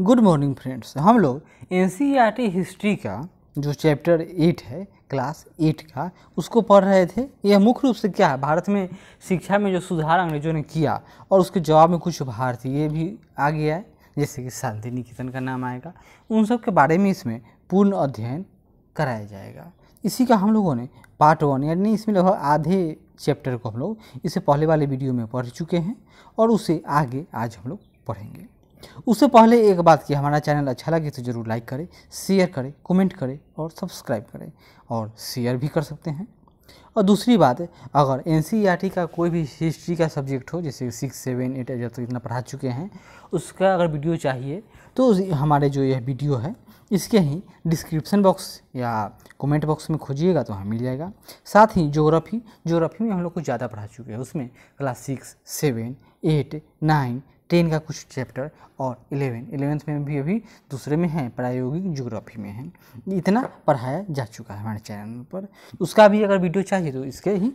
good morning friends हम लोग N e history का जो चैप्टर एट है क्लास एट का उसको पढ़ रहे थे यह मुख्य रूप से क्या है भारत में शिक्षा में जो सुधार अंग्रेजों ने किया और उसके जवाब में कुछ भारतीय भी आ गया है जैसे कि शांति निकेतन का नाम आएगा उन सब के बारे में इसमें पूर्ण अध्ययन कराया जाएगा इसी का हम लोगों ने पार्ट वन यानी इसमें लगभग आधे चैप्टर को हम लोग इसे पहले वाले वीडियो में पढ़ चुके हैं और उसे आगे आज हम लोग पढ़ेंगे उससे पहले एक बात कि हमारा चैनल अच्छा लगे तो ज़रूर लाइक करें शेयर करें कमेंट करें और सब्सक्राइब करें और शेयर भी कर सकते हैं और दूसरी बात अगर एन e का कोई भी हिस्ट्री का सब्जेक्ट हो जैसे सिक्स सेवन एट जब तक इतना पढ़ा चुके हैं उसका अगर वीडियो चाहिए तो हमारे जो यह वीडियो है इसके ही डिस्क्रिप्शन बॉक्स या कमेंट बॉक्स में खोजिएगा तो हमें मिल जाएगा साथ ही जोग्राफी जोग्राफी में हम लोग को ज़्यादा पढ़ा चुके हैं उसमें class six seven eight nine ten का कुछ चैप्टर और इलेवन इलेवेंथ में भी अभी दूसरे में है प्रायोगिक जोग्राफी में है इतना पढ़ाया जा चुका है हमारे चैनल पर उसका भी अगर वीडियो चाहिए तो इसके ही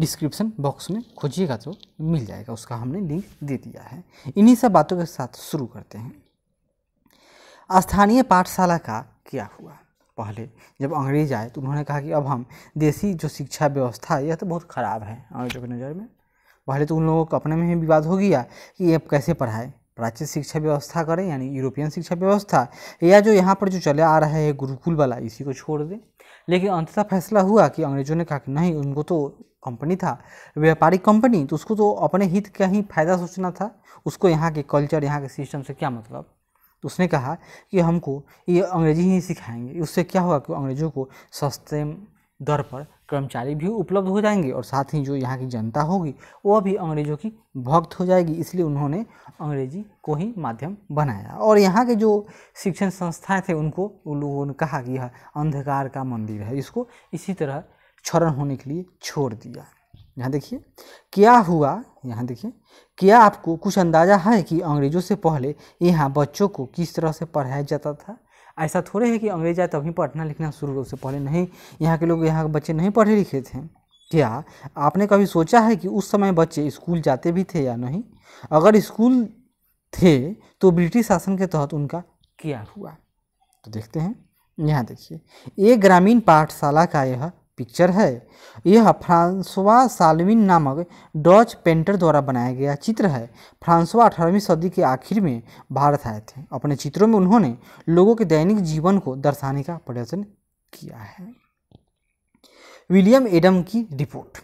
डिस्क्रिप्शन बॉक्स में खोजिएगा तो मिल जाएगा उसका हमने लिंक दे दिया है इन्हीं सब बातों के साथ शुरू करते हैं स्थानीय पाठशाला का क्या हुआ पहले जब अंग्रेज आए तो उन्होंने कहा कि अब हम देसी जो शिक्षा व्यवस्था यह तो बहुत ख़राब है अंग्रेजों की नज़र में पहले तो उन लोगों को अपने में ही विवाद हो गया कि ये कैसे पढ़ाए प्राचीन शिक्षा व्यवस्था करें यानी यूरोपियन शिक्षा व्यवस्था या जो यहाँ पर जो चले आ रहा है गुरुकुल वाला इसी को छोड़ दें लेकिन अंततः फैसला हुआ कि अंग्रेजों ने कहा कि नहीं उनको तो कंपनी था व्यापारिक कंपनी तो उसको तो अपने हित का ही फायदा सोचना था उसको यहाँ के कल्चर यहाँ के सिस्टम से क्या मतलब तो उसने कहा कि हमको ये अंग्रेजी ही सिखाएंगे उससे क्या हुआ कि अंग्रेज़ों को सस्ते दर पर कर्मचारी भी उपलब्ध हो जाएंगे और साथ ही जो यहाँ की जनता होगी वह भी अंग्रेज़ों की भक्त हो जाएगी इसलिए उन्होंने अंग्रेजी को ही माध्यम बनाया और यहाँ के जो शिक्षण संस्थाएं थे उनको उन लोगों ने कहा कि यह अंधकार का मंदिर है इसको इसी तरह क्षरण होने के लिए छोड़ दिया यहाँ देखिए क्या हुआ यहाँ देखिए क्या आपको कुछ अंदाज़ा है कि अंग्रेज़ों से पहले यहाँ बच्चों को किस तरह से पढ़ाया जाता था ऐसा थोड़े है कि अंग्रेज आए तभी तो पढ़ना लिखना शुरू उससे पहले नहीं यहाँ के लोग यहाँ के बच्चे नहीं पढ़े लिखे थे क्या आपने कभी सोचा है कि उस समय बच्चे स्कूल जाते भी थे या नहीं अगर स्कूल थे तो ब्रिटिश शासन के तहत उनका क्या हुआ तो देखते हैं यहाँ देखिए एक ग्रामीण पाठशाला का यह पिक्चर है यह फ्रांसवा सालविन नामक डॉच पेंटर द्वारा बनाया गया चित्र है फ्रांसवा अठारहवीं सदी के आखिर में भारत आए थे अपने चित्रों में उन्होंने लोगों के दैनिक जीवन को दर्शाने का प्रदर्शन किया है विलियम एडम की रिपोर्ट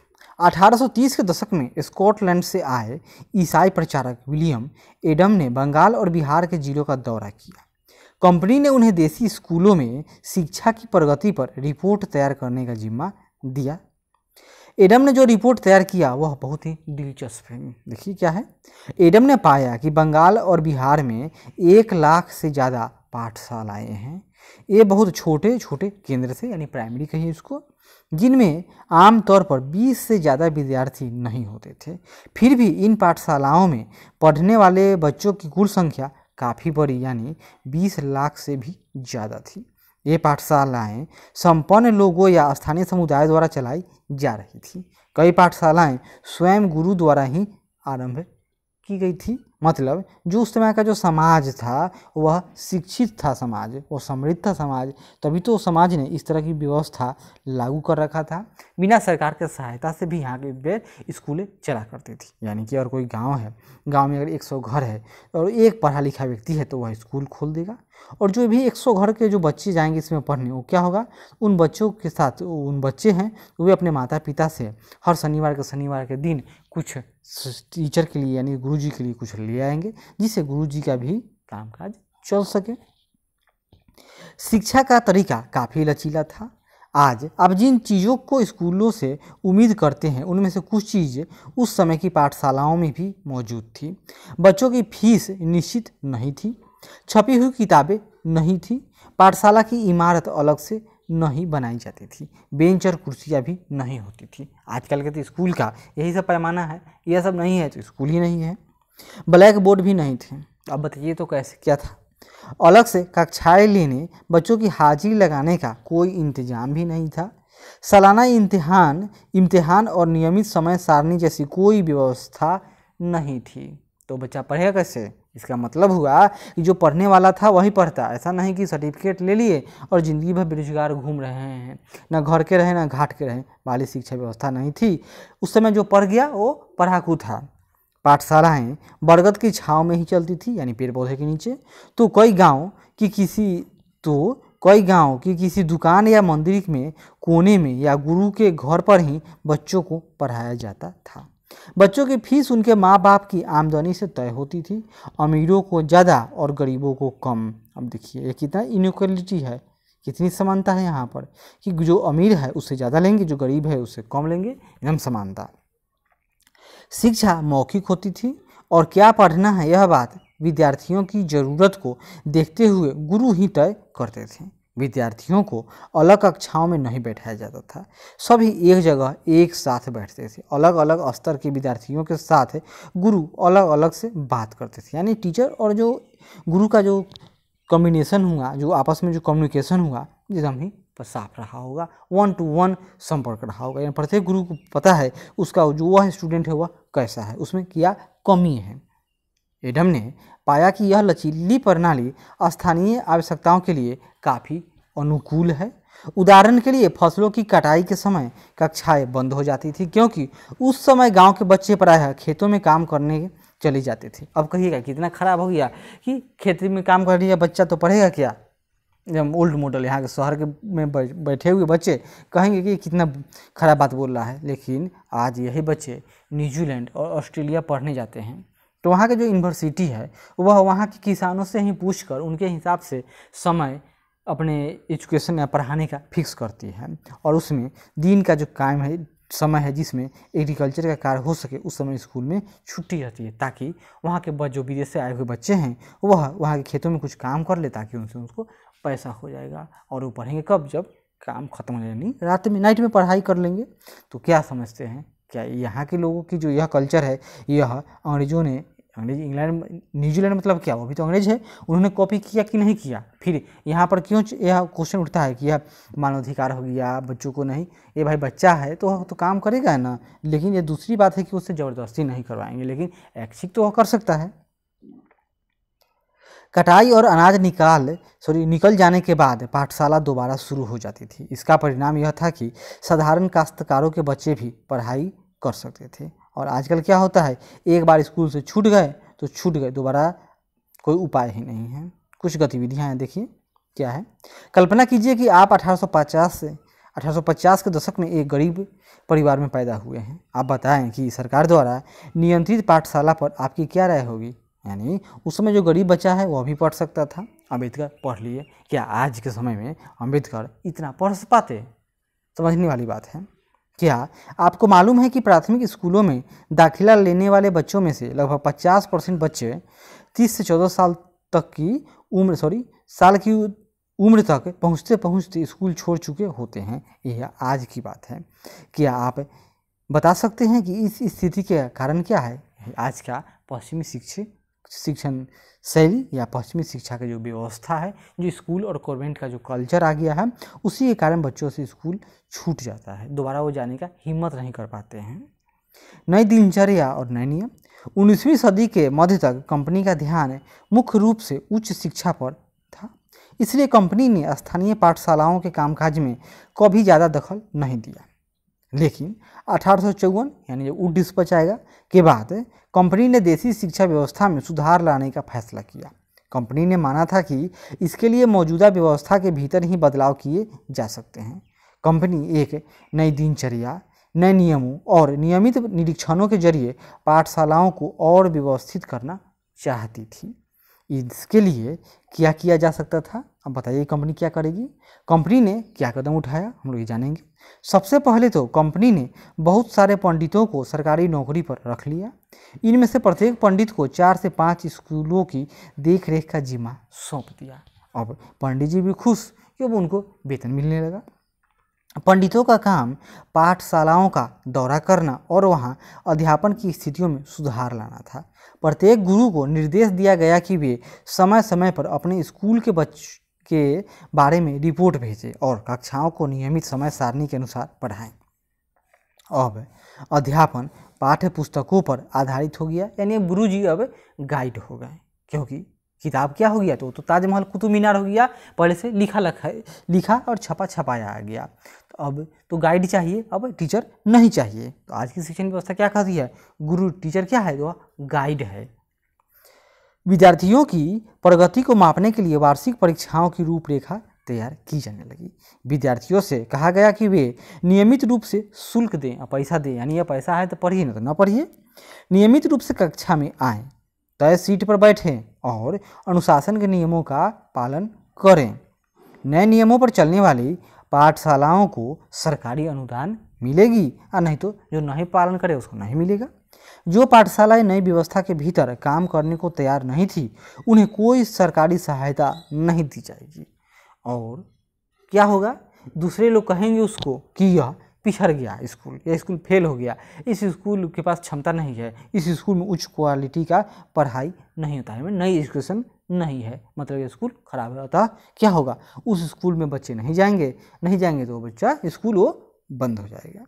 1830 के दशक में स्कॉटलैंड से आए ईसाई प्रचारक विलियम एडम ने बंगाल और बिहार के जिलों का दौरा किया कंपनी ने उन्हें देसी स्कूलों में शिक्षा की प्रगति पर रिपोर्ट तैयार करने का जिम्मा दिया एडम ने जो रिपोर्ट तैयार किया वह बहुत ही दिलचस्प है देखिए क्या है एडम ने पाया कि बंगाल और बिहार में एक लाख से ज़्यादा पाठशालाएँ हैं ये बहुत छोटे छोटे केंद्र से यानी प्राइमरी कहिए उसको जिनमें आमतौर पर 20 से ज़्यादा विद्यार्थी नहीं होते थे फिर भी इन पाठशालाओं में पढ़ने वाले बच्चों की कुल संख्या काफ़ी बड़ी यानी बीस लाख से भी ज़्यादा थी ये पाठशालाएं संपन्न लोगों या स्थानीय समुदाय द्वारा चलाई जा रही थी कई पाठशालाएं स्वयं गुरु द्वारा ही आरंभ की गई थी मतलब जो उस समय का जो समाज था वह शिक्षित था समाज वो समृद्ध था समाज तभी तो समाज ने इस तरह की व्यवस्था लागू कर रखा था बिना सरकार के सहायता से भी यहाँ के बेर स्कूलें चला करती थी यानी कि अगर कोई गांव है गांव में अगर 100 घर है और एक पढ़ा लिखा व्यक्ति है तो वह स्कूल खोल देगा और जो भी 100 घर के जो बच्चे जाएंगे इसमें पढ़ने वो क्या होगा उन बच्चों के साथ उन बच्चे हैं वे अपने माता पिता से हर शनिवार के शनिवार के दिन कुछ टीचर के लिए यानी गुरु जी के लिए कुछ ले आएंगे जिससे गुरु जी का भी कामकाज चल सके शिक्षा का तरीका काफ़ी लचीला था आज अब जिन चीज़ों को स्कूलों से उम्मीद करते हैं उनमें से कुछ चीज़ें उस समय की पाठशालाओं में भी मौजूद थी बच्चों की फीस निश्चित नहीं थी छपी हुई किताबें नहीं थी पाठशाला की इमारत अलग से नहीं बनाई जाती थी बेंच और कुर्सियाँ भी नहीं होती थी आजकल के तो स्कूल का यही सब पैमाना है यह सब नहीं है तो स्कूल ही नहीं है ब्लैक बोर्ड भी नहीं थे अब बताइए तो कैसे क्या था अलग से कक्षाएं लेने बच्चों की हाजिरी लगाने का कोई इंतजाम भी नहीं था सालाना इम्तिहान इम्तिहान और नियमित समय सारणी जैसी कोई व्यवस्था नहीं थी तो बच्चा पढ़ेगा कैसे इसका मतलब हुआ कि जो पढ़ने वाला था वही पढ़ता ऐसा नहीं कि सर्टिफिकेट ले लिए और ज़िंदगी भर बेरोजगार घूम रहे हैं ना घर के रहे ना घाट के रहे बाली शिक्षा व्यवस्था नहीं थी उस समय जो पढ़ गया वो पढ़ाकू था पाठशालाएँ बरगद की छाँव में ही चलती थी यानी पेड़ पौधे के नीचे तो कई गाँव की किसी तो कई गाँव की किसी दुकान या मंदिर में कोने में या गुरु के घर पर ही बच्चों को पढ़ाया जाता था बच्चों की फीस उनके माँ बाप की आमदनी से तय होती थी अमीरों को ज़्यादा और गरीबों को कम अब देखिए ये कितना इनक्वलिटी है कितनी समानता है यहाँ पर कि जो अमीर है उससे ज़्यादा लेंगे जो गरीब है उससे कम लेंगे एकदम समानता शिक्षा मौखिक होती थी और क्या पढ़ना है यह बात विद्यार्थियों की ज़रूरत को देखते हुए गुरु ही तय करते थे विद्यार्थियों को अलग कक्षाओं में नहीं बैठाया जाता था सभी एक जगह एक साथ बैठते थे अलग अलग स्तर के विद्यार्थियों के साथ गुरु अलग अलग से बात करते थे यानी टीचर और जो गुरु का जो कम्बिनेशन हुआ जो आपस में जो कम्युनिकेशन हुआ एकदम ही साफ रहा होगा वन टू वन संपर्क रहा होगा यानी प्रत्येक गुरु को पता है उसका जो वह स्टूडेंट है वह कैसा है उसमें क्या कमी है एडम ने पाया कि यह लचीली प्रणाली स्थानीय आवश्यकताओं के लिए काफ़ी अनुकूल है उदाहरण के लिए फसलों की कटाई के समय कक्षाएं बंद हो जाती थी क्योंकि उस समय गांव के बच्चे प्रायः खेतों में काम करने चले जाते थे अब कहिएगा कितना खराब हो गया कि खेती में काम कर का बच्चा तो पढ़ेगा क्या जब ओल्ड मॉडल यहाँ के शहर के में बैठे हुए बच्चे कहेंगे कि कितना खराब बात बोल रहा है लेकिन आज यही बच्चे न्यूजीलैंड और ऑस्ट्रेलिया पढ़ने जाते हैं तो वहाँ के जो यूनिवर्सिटी है वह वहाँ के किसानों से ही पूछ कर उनके हिसाब से समय अपने एजुकेशन या पढ़ाने का फिक्स करती है और उसमें दिन का जो काम है समय है जिसमें एग्रीकल्चर का कार्य हो सके उस समय स्कूल में छुट्टी रहती है ताकि वहाँ के जो विदेश से आए हुए बच्चे हैं वह वहाँ के खेतों में कुछ काम कर ले ताकि उनसे उनको पैसा हो जाएगा और वो पढ़ेंगे कब जब काम खत्म हो जाएगा रात में नाइट में पढ़ाई कर लेंगे तो क्या समझते हैं क्या यहाँ के लोगों की जो यह कल्चर है यह अंग्रेज़ों ने अंग्रेज इंग्लैंड न्यूजीलैंड मतलब क्या वो भी तो अंग्रेज है उन्होंने कॉपी किया कि नहीं किया फिर यहाँ पर क्यों यह क्वेश्चन उठता है कि यह मानवाधिकार हो गया बच्चों को नहीं ये भाई बच्चा है तो तो काम करेगा ना लेकिन ये दूसरी बात है कि उससे ज़बरदस्ती नहीं करवाएंगे लेकिन एक्सिक तो वह कर सकता है कटाई और अनाज निकाल सॉरी निकल जाने के बाद पाठशाला दोबारा शुरू हो जाती थी इसका परिणाम यह था कि साधारण काश्तकारों के बच्चे भी पढ़ाई कर सकते थे और आजकल क्या होता है एक बार स्कूल से छूट गए तो छूट गए दोबारा कोई उपाय ही नहीं है कुछ गतिविधियाँ हैं देखिए क्या है कल्पना कीजिए कि आप 1850 से 1850 के दशक में एक गरीब परिवार में पैदा हुए हैं आप बताएं कि सरकार द्वारा नियंत्रित पाठशाला पर आपकी क्या राय होगी यानी उस समय जो गरीब बच्चा है वह भी पढ़ सकता था अम्बेडकर पढ़ लिए क्या आज के समय में अम्बेडकर इतना पढ़ पाते समझने वाली बात है क्या आपको मालूम है कि प्राथमिक स्कूलों में दाखिला लेने वाले बच्चों में से लगभग 50 परसेंट बच्चे 30 से 14 साल तक की उम्र सॉरी साल की उम्र तक पहुंचते पहुंचते स्कूल छोड़ चुके होते हैं यह आज की बात है क्या आप बता सकते हैं कि इस स्थिति के कारण क्या है आज का पश्चिमी शिक्षा शिक्षण शैली या पश्चिमी शिक्षा का जो व्यवस्था है जो स्कूल और कॉन्वेंट का जो कल्चर आ गया है उसी के कारण बच्चों से स्कूल छूट जाता है दोबारा वो जाने का हिम्मत नहीं कर पाते हैं नई दिनचर्या और नए नियम उन्नीसवीं सदी के मध्य तक कंपनी का ध्यान मुख्य रूप से उच्च शिक्षा पर था इसलिए कंपनी ने स्थानीय पाठशालाओं के कामकाज में कभी ज़्यादा दखल नहीं दिया लेकिन अठारह यानी जब उड डिस्पच आएगा के बाद कंपनी ने देसी शिक्षा व्यवस्था में सुधार लाने का फैसला किया कंपनी ने माना था कि इसके लिए मौजूदा व्यवस्था के भीतर ही बदलाव किए जा सकते हैं कंपनी एक नई दिनचर्या नए नियमों और नियमित निरीक्षणों के जरिए पाठशालाओं को और व्यवस्थित करना चाहती थी इसके लिए क्या किया जा सकता था अब बताइए कंपनी क्या करेगी कंपनी ने क्या कदम उठाया हम लोग ये जानेंगे सबसे पहले तो कंपनी ने बहुत सारे पंडितों को सरकारी नौकरी पर रख लिया इनमें से प्रत्येक पंडित को चार से पाँच स्कूलों की देखरेख का जिम्मा सौंप दिया अब पंडित जी भी खुश अब उनको वेतन मिलने लगा पंडितों का काम पाठशालाओं का दौरा करना और वहाँ अध्यापन की स्थितियों में सुधार लाना था प्रत्येक गुरु को निर्देश दिया गया कि वे समय समय पर अपने स्कूल के बच्चों के बारे में रिपोर्ट भेजें और कक्षाओं को नियमित समय सारणी के अनुसार पढ़ाएं अब अध्यापन पाठ्य पुस्तकों पर आधारित हो गया यानी गुरु जी अब गाइड हो गए क्योंकि किताब क्या हो गया तो तो ताजमहल कुतुब मीनार हो गया पहले से लिखा लखा लिखा और छपा छपाया आ गया तो अब तो गाइड चाहिए अब टीचर नहीं चाहिए तो आज की शिक्षण व्यवस्था क्या कहती है गुरु टीचर क्या है तो गाइड है विद्यार्थियों की प्रगति को मापने के लिए वार्षिक परीक्षाओं की रूपरेखा तैयार की जाने लगी विद्यार्थियों से कहा गया कि वे नियमित रूप से शुल्क दें पैसा दें यानी यह पैसा है तो पढ़िए ना तो न पढ़िए नियमित रूप से कक्षा में आएँ तय सीट पर बैठें और अनुशासन के नियमों का पालन करें नए नियमों पर चलने वाली पाठशालाओं को सरकारी अनुदान मिलेगी और नहीं तो जो नहीं पालन करे उसको नहीं मिलेगा जो पाठशालाएं नई व्यवस्था के भीतर काम करने को तैयार नहीं थी उन्हें कोई सरकारी सहायता नहीं दी जाएगी और क्या होगा दूसरे लोग कहेंगे उसको कि यह पिछड़ गया स्कूल या स्कूल फेल हो गया इस स्कूल के पास क्षमता नहीं है इस स्कूल में उच्च क्वालिटी का पढ़ाई नहीं होता है नई एजुकेशन नहीं है मतलब ये स्कूल खराब है अतः क्या होगा उस स्कूल में बच्चे नहीं जाएंगे नहीं जाएंगे तो बच्चा स्कूल वो बंद हो जाएगा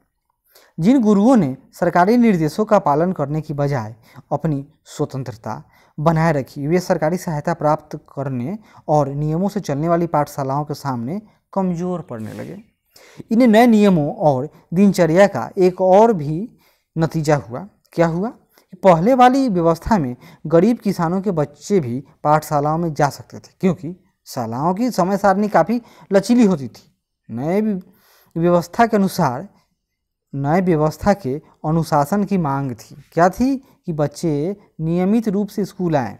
जिन गुरुओं ने सरकारी निर्देशों का पालन करने की बजाय अपनी स्वतंत्रता बनाए रखी वे सरकारी सहायता प्राप्त करने और नियमों से चलने वाली पाठशालाओं के सामने कमज़ोर पड़ने लगे इन नए नियमों और दिनचर्या का एक और भी नतीजा हुआ क्या हुआ पहले वाली व्यवस्था में गरीब किसानों के बच्चे भी पाठशालाओं में जा सकते थे क्योंकि शालाओं की समय सारणी काफ़ी लचीली होती थी नए व्यवस्था के अनुसार नए व्यवस्था के अनुशासन की मांग थी क्या थी कि बच्चे नियमित रूप से स्कूल आएँ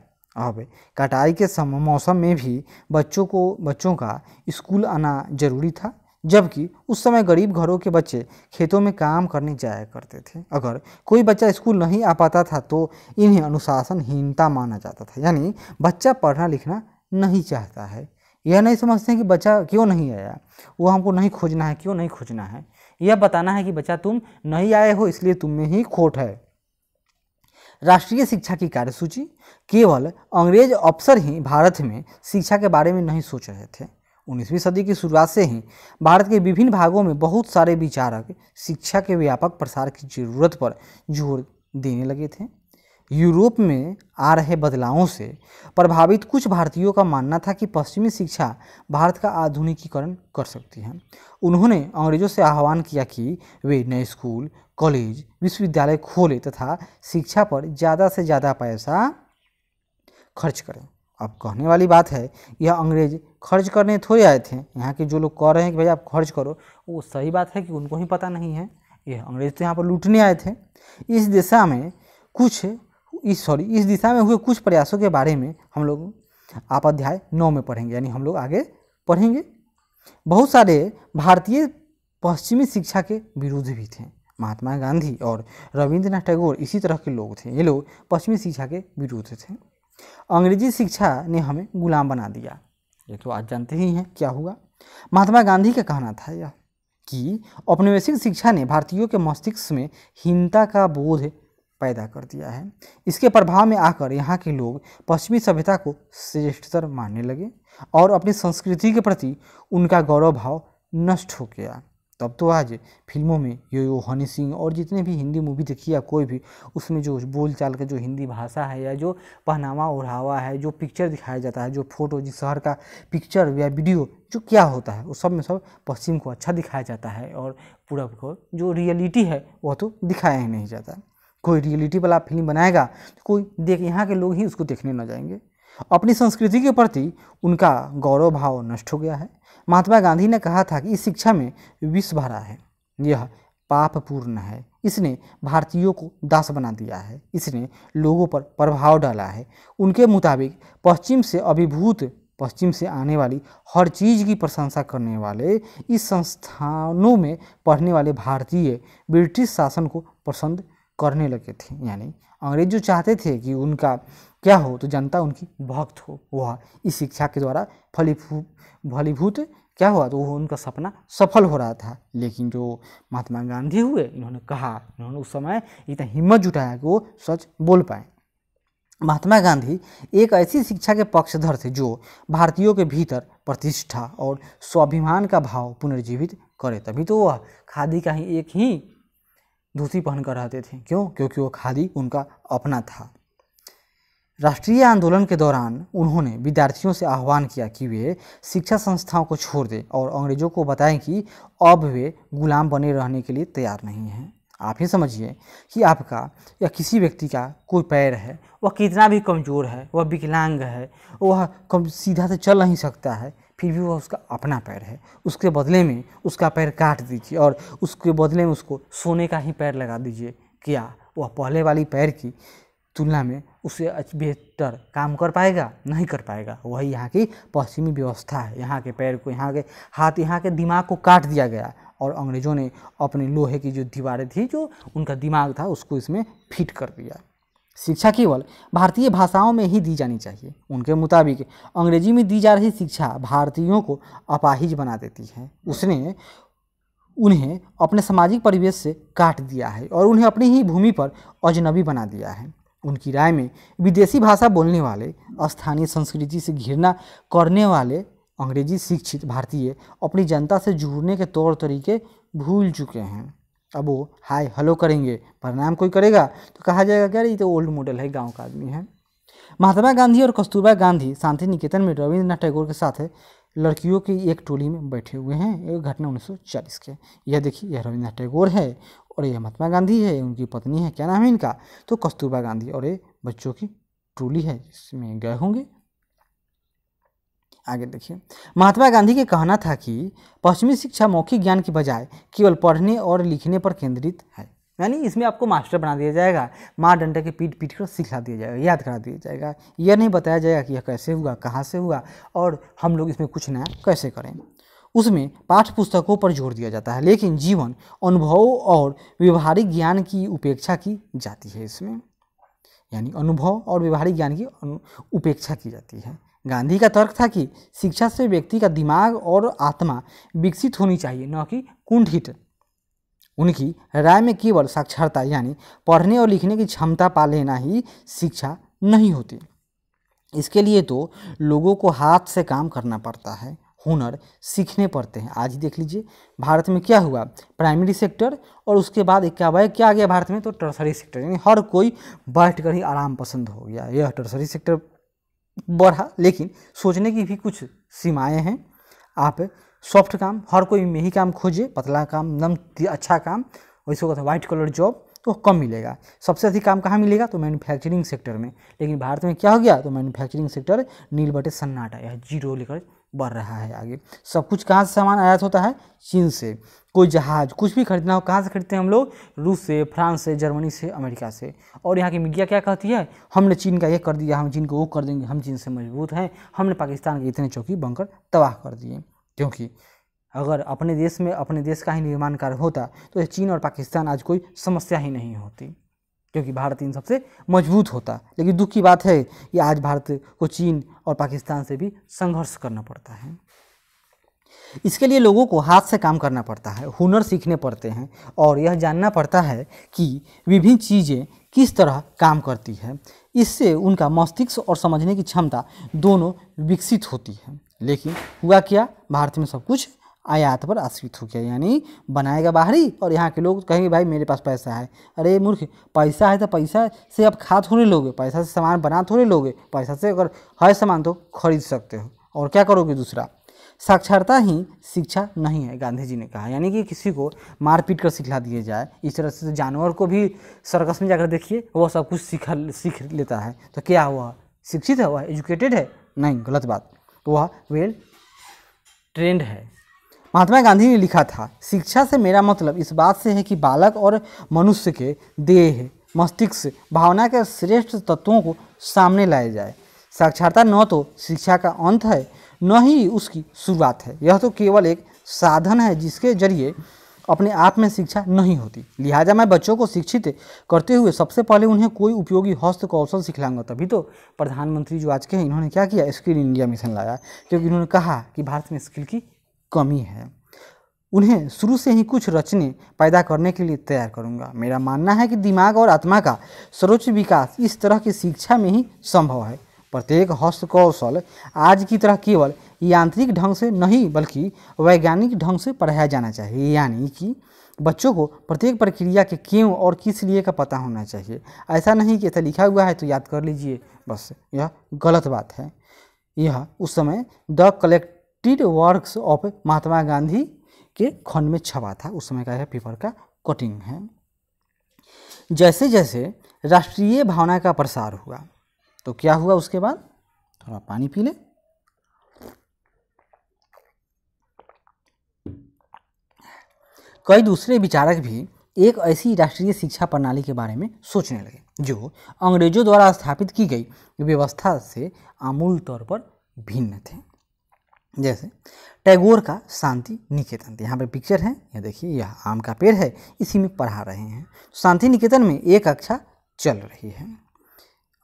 अब कटाई के मौसम में भी बच्चों को बच्चों का स्कूल आना जरूरी था जबकि उस समय गरीब घरों के बच्चे खेतों में काम करने जाया करते थे अगर कोई बच्चा स्कूल नहीं आ पाता था तो इन्हें अनुशासनहीनता माना जाता था यानी बच्चा पढ़ना लिखना नहीं चाहता है यह नहीं समझते हैं कि बच्चा क्यों नहीं आया वो हमको नहीं खोजना है क्यों नहीं खोजना है यह बताना है कि बच्चा तुम नहीं आए हो इसलिए तुम में ही खोट है राष्ट्रीय शिक्षा की कार्यसूची केवल अंग्रेज अफसर ही भारत में शिक्षा के बारे में नहीं सोच रहे थे 19वीं सदी की शुरुआत से ही भारत के विभिन्न भागों में बहुत सारे विचारक शिक्षा के व्यापक प्रसार की जरूरत पर जोर देने लगे थे यूरोप में आ रहे बदलावों से प्रभावित कुछ भारतीयों का मानना था कि पश्चिमी शिक्षा भारत का आधुनिकीकरण कर सकती है उन्होंने अंग्रेजों से आह्वान किया कि वे नए स्कूल कॉलेज विश्वविद्यालय खोलें तथा शिक्षा पर ज़्यादा से ज़्यादा पैसा खर्च करें अब कहने वाली बात है यह अंग्रेज खर्च करने थोड़े आए थे यहाँ के जो लोग कह रहे हैं कि भाई आप खर्च करो वो सही बात है कि उनको ही पता नहीं है यह अंग्रेज तो यहाँ पर लूटने आए थे इस दिशा में कुछ इस सॉरी इस दिशा में हुए कुछ प्रयासों के बारे में हम लोग आप अध्याय नौ में पढ़ेंगे यानी हम लोग आगे पढ़ेंगे बहुत सारे भारतीय पश्चिमी शिक्षा के विरुद्ध भी थे महात्मा गांधी और रविंद्रनाथ टैगोर इसी तरह के लोग थे ये लोग पश्चिमी शिक्षा के विरुद्ध थे अंग्रेजी शिक्षा ने हमें गुलाम बना दिया ये तो आज जानते ही हैं क्या हुआ महात्मा गांधी का कहना था यह कि औपनिवेशिक शिक्षा ने भारतीयों के मस्तिष्क में हीनता का बोध पैदा कर दिया है इसके प्रभाव में आकर यहाँ के लोग पश्चिमी सभ्यता को श्रेष्ठतर मानने लगे और अपनी संस्कृति के प्रति उनका गौरव भाव नष्ट हो गया तब तो आज फिल्मों में यो यो हनी सिंह और जितने भी हिंदी मूवी देखी या कोई भी उसमें जो बोल चाल का जो हिंदी भाषा है या जो पहनावा ओढ़ावा है जो पिक्चर दिखाया जाता है जो फोटो जिस शहर का पिक्चर या वीडियो जो क्या होता है वो सब में सब पश्चिम को अच्छा दिखाया जाता है और पूरब को जो रियलिटी है वह तो दिखाया ही नहीं जाता कोई रियलिटी वाला फिल्म बनाएगा तो कोई देख यहाँ के लोग ही उसको देखने न जाएंगे अपनी संस्कृति के प्रति उनका गौरव भाव नष्ट हो गया है महात्मा गांधी ने कहा था कि इस शिक्षा में विष भरा है यह पापपूर्ण है इसने भारतीयों को दास बना दिया है इसने लोगों पर प्रभाव डाला है उनके मुताबिक पश्चिम से अभिभूत पश्चिम से आने वाली हर चीज़ की प्रशंसा करने वाले इस संस्थानों में पढ़ने वाले भारतीय ब्रिटिश शासन को पसंद करने लगे थे यानी अंग्रेज जो चाहते थे कि उनका क्या हो तो जनता उनकी भक्त हो वह इस शिक्षा के द्वारा फलीभूत फलीभूत क्या हुआ तो वो उनका सपना सफल हो रहा था लेकिन जो महात्मा गांधी हुए इन्होंने कहा इन्होंने उस समय इतना हिम्मत जुटाया कि वो सच बोल पाए महात्मा गांधी एक ऐसी शिक्षा के पक्षधर थे जो भारतीयों के भीतर प्रतिष्ठा और स्वाभिमान का भाव पुनर्जीवित करे तभी तो वह खादी का ही एक ही धोती कर रहते थे क्यों क्योंकि वो खादी उनका अपना था राष्ट्रीय आंदोलन के दौरान उन्होंने विद्यार्थियों से आह्वान किया कि वे शिक्षा संस्थाओं को छोड़ दें और अंग्रेज़ों को बताएं कि अब वे गुलाम बने रहने के लिए तैयार नहीं हैं आप ही समझिए कि आपका या किसी व्यक्ति का कोई पैर है वह कितना भी कमज़ोर है वह विकलांग है वह कम सीधा से चल नहीं सकता है फिर भी वह उसका अपना पैर है उसके बदले में उसका पैर काट दीजिए और उसके बदले में उसको सोने का ही पैर लगा दीजिए क्या वह पहले वाली पैर की तुलना में उससे बेहतर काम कर पाएगा नहीं कर पाएगा वही यहाँ की पश्चिमी व्यवस्था है यहाँ के पैर को यहाँ के हाथ यहाँ के दिमाग को काट दिया गया और अंग्रेज़ों ने अपने लोहे की जो दीवारें थी जो उनका दिमाग था उसको इसमें फिट कर दिया शिक्षा केवल भारतीय भाषाओं में ही दी जानी चाहिए उनके मुताबिक अंग्रेजी में दी जा रही शिक्षा भारतीयों को अपाहिज बना देती है उसने उन्हें अपने सामाजिक परिवेश से काट दिया है और उन्हें अपनी ही भूमि पर अजनबी बना दिया है उनकी राय में विदेशी भाषा बोलने वाले स्थानीय संस्कृति से घिरना करने वाले अंग्रेजी शिक्षित भारतीय अपनी जनता से जुड़ने के तौर तरीके भूल चुके हैं अब वो हाय हेलो करेंगे प्रणाम कोई करेगा तो कहा जाएगा क्या ये तो ओल्ड मॉडल है गांव का आदमी है महात्मा गांधी और कस्तूरबा गांधी शांति निकेतन में रविन्द्रनाथ टैगोर के साथ लड़कियों की एक टोली में बैठे हुए हैं ये घटना 1940 के यह देखिए यह रविन्द्रनाथ टैगोर है और ये महात्मा गांधी है उनकी पत्नी है क्या नाम है इनका तो कस्तूरबा गांधी और ये बच्चों की टोली है जिसमें गए होंगे आगे देखिए महात्मा गांधी के कहना था कि पश्चिमी शिक्षा मौखिक ज्ञान की बजाय केवल पढ़ने और लिखने पर केंद्रित है यानी इसमें आपको मास्टर बना दिया जाएगा माँ डंडे के पीट पीट कर सिखा दिया जाएगा याद करा दिया जाएगा यह नहीं बताया जाएगा कि यह कैसे हुआ कहाँ से हुआ और हम लोग इसमें कुछ नया कैसे करें उसमें पाठ्य पुस्तकों पर जोर दिया जाता है लेकिन जीवन अनुभव और व्यवहारिक ज्ञान की उपेक्षा की जाती है इसमें यानी अनुभव और व्यवहारिक ज्ञान की उपेक्षा की जाती है गांधी का तर्क था कि शिक्षा से व्यक्ति का दिमाग और आत्मा विकसित होनी चाहिए न कि कुंठित उनकी राय में केवल साक्षरता यानी पढ़ने और लिखने की क्षमता पा लेना ही शिक्षा नहीं होती इसके लिए तो लोगों को हाथ से काम करना पड़ता है हुनर सीखने पड़ते हैं आज ही देख लीजिए भारत में क्या हुआ प्राइमरी सेक्टर और उसके बाद एक क्या आ गया भारत में तो टर्सरी सेक्टर यानी हर कोई बैठ कर ही आराम पसंद हो गया यह टर्सरी सेक्टर बढ़ा लेकिन सोचने की भी कुछ सीमाएं हैं आप सॉफ्ट काम हर कोई में ही काम खोजे पतला काम नम अच्छा काम वैसे होता कहते हैं कलर जॉब तो कम मिलेगा सबसे अधिक काम कहाँ मिलेगा तो मैन्युफैक्चरिंग सेक्टर में लेकिन भारत में क्या हो गया तो मैन्युफैक्चरिंग सेक्टर नील बटे सन्नाटा यह जीरो लेकर बढ़ रहा है आगे सब कुछ कहाँ से सामान आयात होता है चीन से कोई जहाज़ कुछ भी खरीदना हो कहाँ से खरीदते हैं हम लोग रूस से फ्रांस से जर्मनी से अमेरिका से और यहाँ की मीडिया क्या कहती है हमने चीन का ये कर दिया हम चीन को वो कर देंगे हम चीन से मजबूत हैं हमने पाकिस्तान के इतने चौकी बनकर तबाह कर दिए क्योंकि अगर अपने देश में अपने देश का ही निर्माण कार्य होता तो चीन और पाकिस्तान आज कोई समस्या ही नहीं होती क्योंकि भारत इन सबसे मजबूत होता लेकिन दुख की बात है कि आज भारत को चीन और पाकिस्तान से भी संघर्ष करना पड़ता है इसके लिए लोगों को हाथ से काम करना पड़ता है हुनर सीखने पड़ते हैं और यह जानना पड़ता है कि विभिन्न चीज़ें किस तरह काम करती है इससे उनका मस्तिष्क और समझने की क्षमता दोनों विकसित होती है लेकिन हुआ क्या भारत में सब कुछ आयात पर आश्रित हो गया यानी बनाएगा बाहरी और यहाँ के लोग कहेंगे भाई मेरे पास पैसा है अरे मूर्ख पैसा है तो पैसा से आप खा थोड़े लोगे पैसा से सामान बना थोड़े लोगे पैसा से अगर हर सामान तो खरीद सकते हो और क्या करोगे दूसरा साक्षरता ही शिक्षा नहीं है गांधी जी ने कहा यानी कि किसी को मार पीट कर सिखला दिया जाए इस तरह से जानवर को भी सर्कस में जाकर देखिए वह सब कुछ सीख सीख लेता है तो क्या हुआ शिक्षित है वह एजुकेटेड है नहीं गलत बात वह वेल ट्रेंड है महात्मा गांधी ने लिखा था शिक्षा से मेरा मतलब इस बात से है कि बालक और मनुष्य के देह मस्तिष्क भावना के श्रेष्ठ तत्वों को सामने लाया जाए साक्षरता न तो शिक्षा का अंत है न ही उसकी शुरुआत है यह तो केवल एक साधन है जिसके जरिए अपने आप में शिक्षा नहीं होती लिहाजा मैं बच्चों को शिक्षित करते हुए सबसे पहले उन्हें कोई उपयोगी हस्त कौशल सिखलाऊंगा तभी तो प्रधानमंत्री जो आज के हैं इन्होंने क्या किया स्किल इंडिया मिशन लाया क्योंकि इन्होंने कहा कि भारत में स्किल की कमी है उन्हें शुरू से ही कुछ रचने पैदा करने के लिए तैयार करूंगा मेरा मानना है कि दिमाग और आत्मा का सर्वोच्च विकास इस तरह की शिक्षा में ही संभव है प्रत्येक हस्तकौशल आज की तरह केवल यांत्रिक ढंग से नहीं बल्कि वैज्ञानिक ढंग से पढ़ाया जाना चाहिए यानी कि बच्चों को प्रत्येक प्रक्रिया के क्यों और किस लिए का पता होना चाहिए ऐसा नहीं कि ऐसा लिखा हुआ है तो याद कर लीजिए बस यह गलत बात है यह उस समय the collected works of Mahatma Gandhi के खंड में छपा था उस समय का यह पेपर का कटिंग है जैसे जैसे राष्ट्रीय भावना का प्रसार हुआ तो क्या हुआ उसके बाद थोड़ा पानी पी लें कई दूसरे विचारक भी एक ऐसी राष्ट्रीय शिक्षा प्रणाली के बारे में सोचने लगे जो अंग्रेजों द्वारा स्थापित की गई व्यवस्था से आमूल तौर पर भिन्न थे जैसे टैगोर का शांति निकेतन यहाँ पर पिक्चर है ये देखिए यह आम का पेड़ है इसी में पढ़ा रहे हैं शांति निकेतन में एक कक्षा चल रही है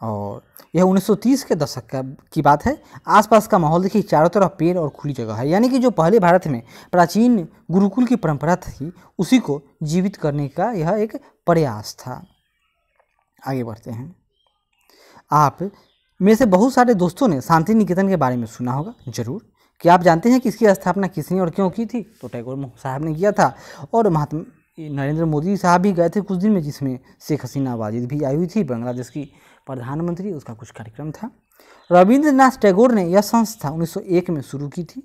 और यह 1930 के दशक का की बात है आसपास का माहौल देखिए चारों तरफ पेड़ और खुली जगह है यानी कि जो पहले भारत में प्राचीन गुरुकुल की परंपरा थी उसी को जीवित करने का यह एक प्रयास था आगे बढ़ते हैं आप मेरे से बहुत सारे दोस्तों ने शांति निकेतन के बारे में सुना होगा जरूर क्या आप जानते हैं कि इसकी स्थापना किसने और क्यों की थी तो टैगोर साहब ने किया था और महात्मा नरेंद्र मोदी साहब भी गए थे कुछ दिन में जिसमें शेख हसीना वाजिद भी आई हुई थी बांग्लादेश की प्रधानमंत्री उसका कुछ कार्यक्रम था रविंद्रनाथ टैगोर ने यह संस्था 1901 में शुरू की थी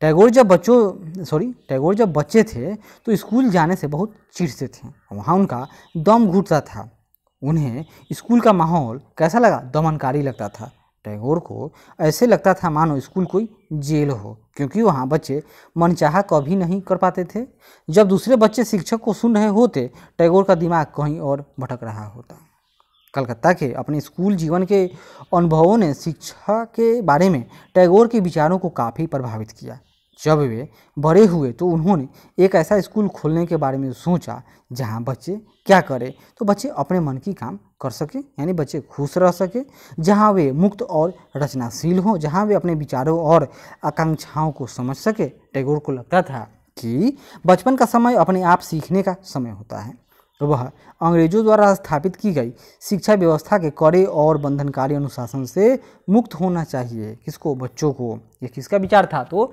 टैगोर जब बच्चों सॉरी टैगोर जब बच्चे थे तो स्कूल जाने से बहुत चिड़ते थे वहाँ उनका दम घुटता था उन्हें स्कूल का माहौल कैसा लगा दमनकारी लगता था टैगोर को ऐसे लगता था मानो स्कूल कोई जेल हो क्योंकि वहाँ बच्चे मनचाहा कभी नहीं कर पाते थे जब दूसरे बच्चे शिक्षक को सुन रहे होते टैगोर का दिमाग कहीं और भटक रहा होता कलकत्ता के अपने स्कूल जीवन के अनुभवों ने शिक्षा के बारे में टैगोर के विचारों को काफ़ी प्रभावित किया जब वे बड़े हुए तो उन्होंने एक ऐसा स्कूल खोलने के बारे में सोचा जहाँ बच्चे क्या करें तो बच्चे अपने मन की काम कर सके यानी बच्चे खुश रह सके जहाँ वे मुक्त और रचनाशील हों जहाँ वे अपने विचारों और आकांक्षाओं को समझ सके टैगोर को लगता था कि बचपन का समय अपने आप सीखने का समय होता है तो वह अंग्रेजों द्वारा स्थापित की गई शिक्षा व्यवस्था के कड़े और बंधनकारी अनुशासन से मुक्त होना चाहिए किसको बच्चों को ये किसका विचार था तो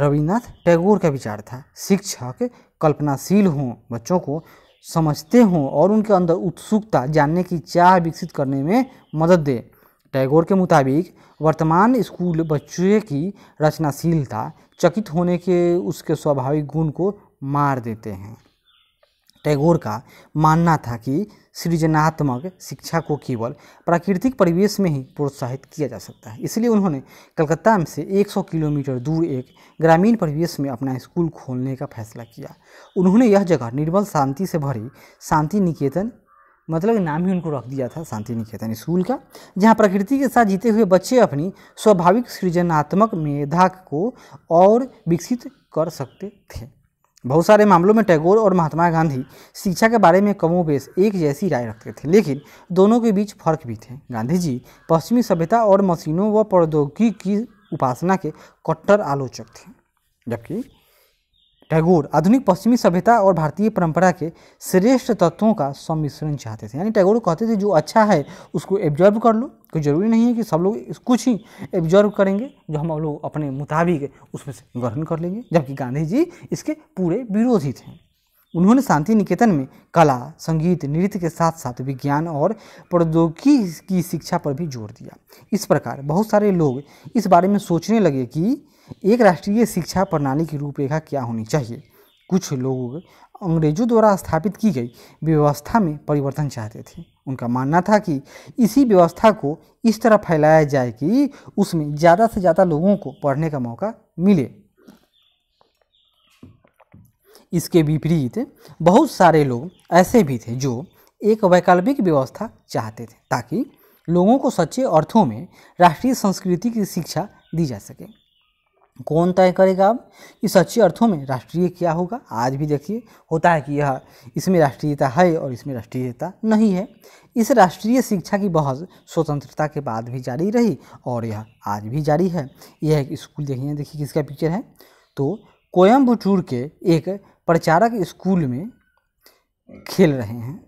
रविन्द्रनाथ टैगोर का विचार था शिक्षक कल्पनाशील हों बच्चों को समझते हों और उनके अंदर उत्सुकता जानने की चाह विकसित करने में मदद दे टैगोर के मुताबिक वर्तमान स्कूल बच्चे की रचनाशीलता चकित होने के उसके स्वाभाविक गुण को मार देते हैं टैगोर का मानना था कि सृजनात्मक शिक्षा को केवल प्राकृतिक परिवेश में ही प्रोत्साहित किया जा सकता है इसलिए उन्होंने कलकत्ता में से 100 किलोमीटर दूर एक ग्रामीण परिवेश में अपना स्कूल खोलने का फैसला किया उन्होंने यह जगह निर्मल शांति से भरी शांति निकेतन मतलब नाम ही उनको रख दिया था शांति निकेतन स्कूल का जहाँ प्रकृति के साथ जीते हुए बच्चे अपनी स्वाभाविक सृजनात्मक मेधा को और विकसित कर सकते थे बहुत सारे मामलों में टैगोर और महात्मा गांधी शिक्षा के बारे में कमोबेश एक जैसी राय रखते थे लेकिन दोनों के बीच फर्क भी थे गांधी जी पश्चिमी सभ्यता और मशीनों व प्रौद्योगिकी की उपासना के कट्टर आलोचक थे जबकि टैगोर आधुनिक पश्चिमी सभ्यता और भारतीय परंपरा के श्रेष्ठ तत्वों का सम्मिश्रण चाहते थे यानी टैगोर कहते थे जो अच्छा है उसको एब्जॉर्व कर लो कोई ज़रूरी नहीं है कि सब लोग कुछ ही एब्जॉर्व करेंगे जो हम लोग अपने मुताबिक उसमें से ग्रहण कर लेंगे जबकि गांधी जी इसके पूरे विरोधी थे उन्होंने शांति निकेतन में कला संगीत नृत्य के साथ साथ विज्ञान और प्रौद्योगिकी की शिक्षा पर भी जोर दिया इस प्रकार बहुत सारे लोग इस बारे में सोचने लगे कि एक राष्ट्रीय शिक्षा प्रणाली की रूपरेखा क्या होनी चाहिए कुछ लोग अंग्रेजों द्वारा स्थापित की गई व्यवस्था में परिवर्तन चाहते थे उनका मानना था कि इसी व्यवस्था को इस तरह फैलाया जाए कि उसमें ज़्यादा से ज़्यादा लोगों को पढ़ने का मौका मिले इसके विपरीत बहुत सारे लोग ऐसे भी थे जो एक वैकल्पिक व्यवस्था चाहते थे ताकि लोगों को सच्चे अर्थों में राष्ट्रीय संस्कृति की शिक्षा दी जा सके कौन तय करेगा अब ये सच्चे अर्थों में राष्ट्रीय क्या होगा आज भी देखिए होता है कि यह इसमें राष्ट्रीयता है और इसमें राष्ट्रीयता नहीं है इस राष्ट्रीय शिक्षा की बहस स्वतंत्रता के बाद भी जारी रही और यह आज भी जारी है यह एक स्कूल देखिए देखिए किसका पिक्चर है तो कोयम्बटूर के एक प्रचारक स्कूल में खेल रहे हैं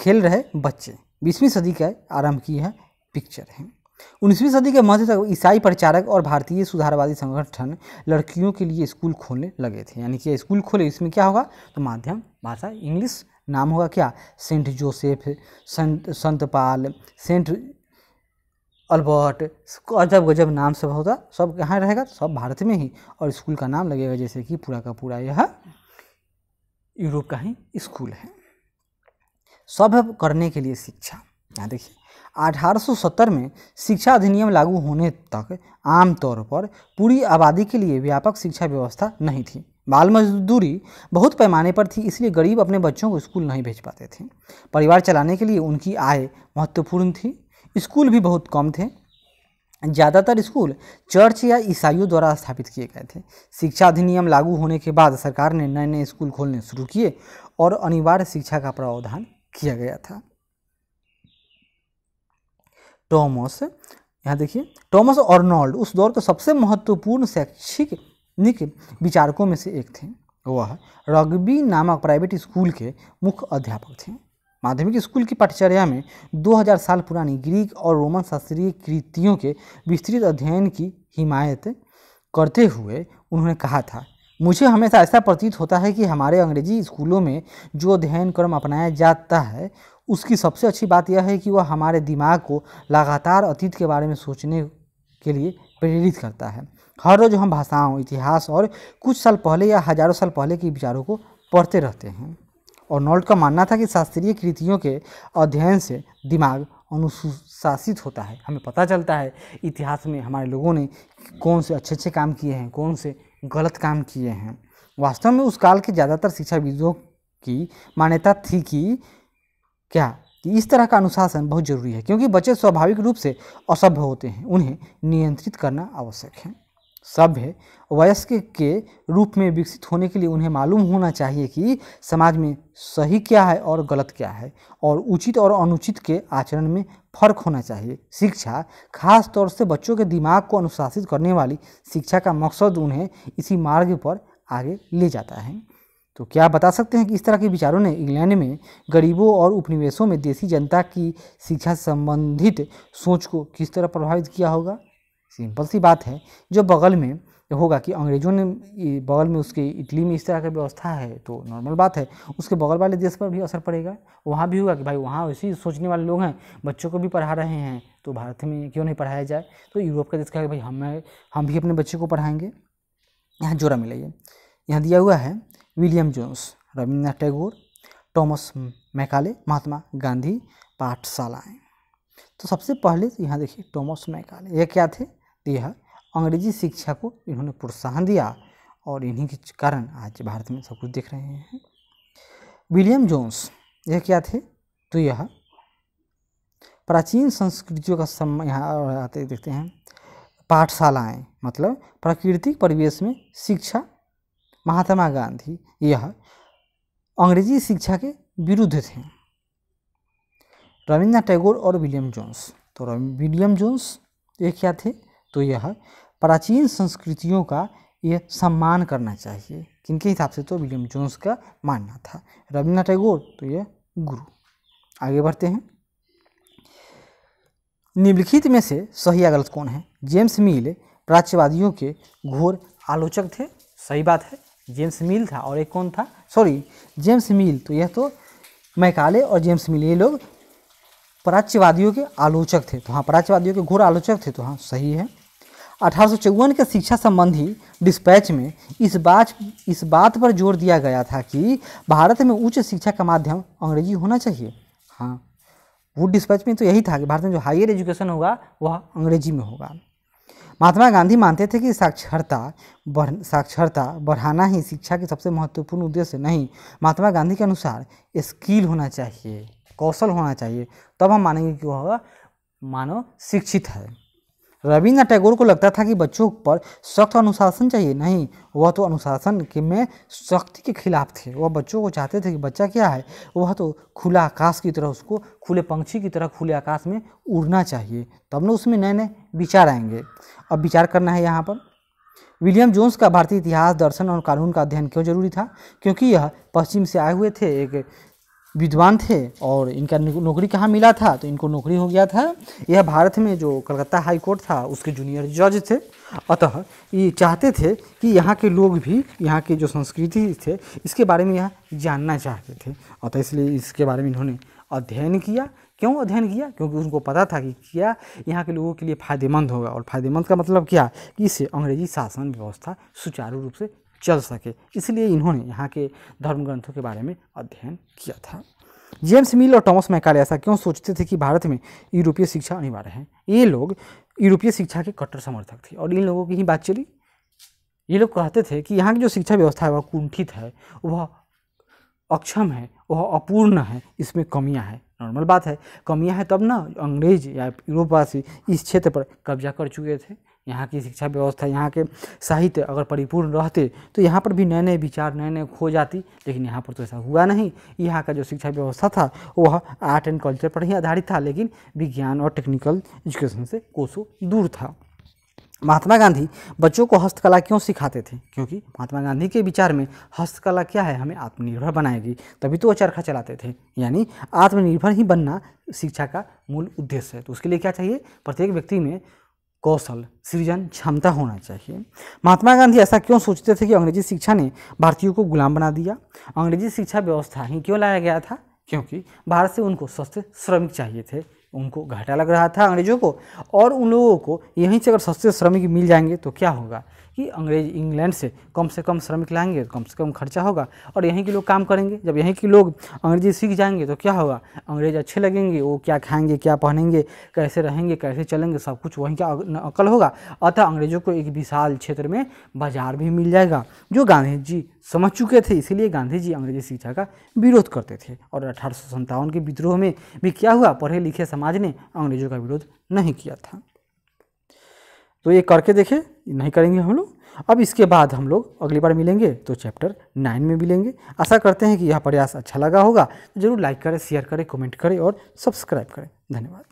खेल रहे बच्चे बीसवीं सदी का आरंभ की है पिक्चर है उन्नीसवीं सदी के मध्य तक ईसाई प्रचारक और भारतीय सुधारवादी संगठन लड़कियों के लिए स्कूल खोलने लगे थे यानी कि स्कूल खोले इसमें क्या होगा तो माध्यम भाषा इंग्लिश नाम होगा क्या सेंट जोसेफ संत संतपाल सेंट अल्बर्ट अजब गजब नाम सब होता सब कहाँ रहेगा सब भारत में ही और स्कूल का नाम लगेगा जैसे कि पूरा का पूरा यह यूरोप का ही स्कूल है सब करने के लिए शिक्षा यहाँ देखिए 1870 में शिक्षा अधिनियम लागू होने तक आमतौर पर पूरी आबादी के लिए व्यापक शिक्षा व्यवस्था नहीं थी बाल मजदूरी बहुत पैमाने पर थी इसलिए गरीब अपने बच्चों को स्कूल नहीं भेज पाते थे परिवार चलाने के लिए उनकी आय महत्वपूर्ण थी स्कूल भी बहुत कम थे ज़्यादातर स्कूल चर्च या ईसाइयों द्वारा स्थापित किए गए थे शिक्षा अधिनियम लागू होने के बाद सरकार ने नए नए स्कूल खोलने शुरू किए और अनिवार्य शिक्षा का प्रावधान किया गया था टॉमस यहाँ देखिए टॉमस अर्नॉल्ड उस दौर के सबसे महत्वपूर्ण शैक्षिक निक विचारकों में से एक थे वह रग्बी नामक प्राइवेट स्कूल के मुख्य अध्यापक थे माध्यमिक स्कूल की पाठ्यचर्या में 2000 साल पुरानी ग्रीक और रोमन शास्त्रीय कृतियों के विस्तृत अध्ययन की हिमायत करते हुए उन्होंने कहा था मुझे हमेशा ऐसा प्रतीत होता है कि हमारे अंग्रेजी स्कूलों में जो अध्ययन क्रम अपनाया जाता है उसकी सबसे अच्छी बात यह है कि वह हमारे दिमाग को लगातार अतीत के बारे में सोचने के लिए प्रेरित करता है हर रोज़ हम भाषाओं इतिहास और कुछ साल पहले या हजारों साल पहले के विचारों को पढ़ते रहते हैं और नॉल्ट का मानना था कि शास्त्रीय कृतियों के अध्ययन से दिमाग अनुशासित होता है हमें पता चलता है इतिहास में हमारे लोगों ने कौन से अच्छे अच्छे काम किए हैं कौन से गलत काम किए हैं वास्तव में उस काल के ज़्यादातर शिक्षाविदों की मान्यता थी कि क्या कि इस तरह का अनुशासन बहुत जरूरी है क्योंकि बच्चे स्वाभाविक रूप से असभ्य होते हैं उन्हें नियंत्रित करना आवश्यक है सभ्य वयस्क के रूप में विकसित होने के लिए उन्हें मालूम होना चाहिए कि समाज में सही क्या है और गलत क्या है और उचित और अनुचित के आचरण में फर्क होना चाहिए शिक्षा खास तौर से बच्चों के दिमाग को अनुशासित करने वाली शिक्षा का मकसद उन्हें इसी मार्ग पर आगे ले जाता है तो क्या बता सकते हैं कि इस तरह के विचारों ने इंग्लैंड में गरीबों और उपनिवेशों में देसी जनता की शिक्षा संबंधित सोच को किस तरह प्रभावित किया होगा सिंपल सी बात है जो बगल में होगा कि अंग्रेजों ने बगल में उसके इटली में इस तरह की व्यवस्था है तो नॉर्मल बात है उसके बगल वाले देश पर भी असर पड़ेगा वहाँ भी होगा कि भाई वहाँ वैसे सोचने वाले लोग हैं बच्चों को भी पढ़ा रहे हैं तो भारत में क्यों नहीं पढ़ाया जाए तो यूरोप का देश कहेगा भाई हमें हम भी अपने बच्चे को पढ़ाएंगे यहाँ जोरा मिलाइए यहाँ दिया हुआ है William Jones Rabindranath Tagore Thomas Macaulay Mahatma Gandhi पाठशालाएँ तो सबसे पहले तो यहाँ देखिए टॉमस मैकाले ये क्या थे तो यह अंग्रेजी शिक्षा को इन्होंने प्रोत्साहन दिया और इन्हीं के कारण आज भारत में सब कुछ देख रहे हैं विलियम जोन्स यह क्या थे तो यह प्राचीन संस्कृतियों का सम यहाँ आते देखते हैं पाठशालाएँ मतलब प्राकृतिक परिवेश में शिक्षा महात्मा गांधी यह अंग्रेजी शिक्षा के विरुद्ध थे रविन्द्रनाथ टैगोर और विलियम जोन्स तो विलियम जोन्स ये क्या थे तो यह प्राचीन संस्कृतियों का यह सम्मान करना चाहिए किनके हिसाब से तो विलियम जोन्स का मानना था रविन्द्रनाथ टैगोर तो यह गुरु आगे बढ़ते हैं निम्नलिखित में से सही या गलत कौन है जेम्स मिल प्राच्यवादियों के घोर आलोचक थे सही बात है जेम्स मिल था और एक कौन था सॉरी जेम्स मिल तो यह तो मैकाले और जेम्स मिल ये लोग प्राच्यवादियों के आलोचक थे तो हाँ प्राच्यवादियों के घोर आलोचक थे तो हाँ सही है अठारह के शिक्षा संबंधी डिस्पैच में इस बात इस बात पर जोर दिया गया था कि भारत में उच्च शिक्षा का माध्यम अंग्रेजी होना चाहिए हाँ वो डिस्पैच में तो यही था कि भारत में जो हायर एजुकेशन होगा वह अंग्रेजी में होगा महात्मा गांधी मानते थे कि साक्षरता बढ़ साक्षरता बढ़ाना ही शिक्षा के सबसे महत्वपूर्ण उद्देश्य नहीं महात्मा गांधी के अनुसार स्किल होना चाहिए कौशल होना चाहिए तब हम मानेंगे कि वह मानव शिक्षित है रविन्द्रनाथ टैगोर को लगता था कि बच्चों पर सख्त अनुशासन चाहिए नहीं वह तो अनुशासन के में सख्ती के खिलाफ थे वह बच्चों को चाहते थे कि बच्चा क्या है वह तो खुला आकाश की तरह उसको खुले पंक्षी की तरह खुले आकाश में उड़ना चाहिए तब न उसमें नए नए विचार आएंगे अब विचार करना है यहाँ पर विलियम जोन्स का भारतीय इतिहास दर्शन और कानून का अध्ययन क्यों जरूरी था क्योंकि यह पश्चिम से आए हुए थे एक विद्वान थे और इनका नौकरी कहाँ मिला था तो इनको नौकरी हो गया था यह भारत में जो कलकत्ता हाई कोर्ट था उसके जूनियर जज थे अतः ये चाहते थे कि यहाँ के लोग भी यहाँ के जो संस्कृति थे इसके बारे में यह जानना चाहते थे अतः इसलिए इसके बारे में इन्होंने अध्ययन किया क्यों अध्ययन किया क्योंकि उनको पता था कि क्या यहाँ के लोगों के लिए फायदेमंद होगा और फायदेमंद का मतलब क्या कि इससे अंग्रेजी शासन व्यवस्था सुचारू रूप से चल सके इसलिए इन्होंने यहाँ के धर्म ग्रंथों के बारे में अध्ययन किया था जेम्स मिल और टॉमस मैकाले ऐसा क्यों सोचते थे कि भारत में यूरोपीय शिक्षा अनिवार्य है ये लोग यूरोपीय शिक्षा के कट्टर समर्थक थे और इन लोगों की ही बात चली ये लोग कहते थे कि यहाँ की जो शिक्षा व्यवस्था है वह कुंठित है वह अक्षम है वह अपूर्ण है इसमें कमियाँ हैं नॉर्मल बात है कमियाँ हैं तब ना अंग्रेज या यूरोपवासी इस क्षेत्र पर कब्जा कर चुके थे यहाँ की शिक्षा व्यवस्था यहाँ के साहित्य अगर परिपूर्ण रहते तो यहाँ पर भी नए नए विचार नए नए खो जाती लेकिन यहाँ पर तो ऐसा हुआ नहीं यहाँ का जो शिक्षा व्यवस्था था वह आर्ट एंड कल्चर पर ही आधारित था लेकिन विज्ञान और टेक्निकल एजुकेशन से कोसों दूर था महात्मा गांधी बच्चों को हस्तकला क्यों सिखाते थे क्योंकि महात्मा गांधी के विचार में हस्तकला क्या है हमें आत्मनिर्भर बनाएगी तभी तो वो चरखा चलाते थे यानी आत्मनिर्भर ही बनना शिक्षा का मूल उद्देश्य है तो उसके लिए क्या चाहिए प्रत्येक व्यक्ति में कौशल सृजन क्षमता होना चाहिए महात्मा गांधी ऐसा क्यों सोचते थे कि अंग्रेजी शिक्षा ने भारतीयों को गुलाम बना दिया अंग्रेजी शिक्षा व्यवस्था ही क्यों लाया गया था क्योंकि भारत से उनको सस्ते श्रमिक चाहिए थे उनको घाटा लग रहा था अंग्रेजों को और उन लोगों को यहीं से अगर सस्ते श्रमिक मिल जाएंगे तो क्या होगा कि अंग्रेज इंग्लैंड से कम से कम श्रमिक लाएंगे कम से कम खर्चा होगा और यहीं के लोग काम करेंगे जब यहीं के लोग अंग्रेजी सीख जाएंगे तो क्या होगा अंग्रेज अच्छे लगेंगे वो क्या खाएंगे क्या पहनेंगे कैसे रहेंगे कैसे चलेंगे सब कुछ वहीं का अकल होगा अतः अंग्रेजों को एक विशाल क्षेत्र में बाजार भी मिल जाएगा जो गांधी जी समझ चुके थे इसीलिए गांधी जी अंग्रेजी शिक्षा का विरोध करते थे और अठारह के विद्रोह में भी क्या हुआ पढ़े लिखे समाज ने अंग्रेजों का विरोध नहीं किया था तो ये करके देखें नहीं करेंगे हम लोग अब इसके बाद हम लोग अगली बार मिलेंगे तो चैप्टर नाइन में मिलेंगे आशा करते हैं कि यह प्रयास अच्छा लगा होगा तो जरूर लाइक करें शेयर करें कमेंट करें और सब्सक्राइब करें धन्यवाद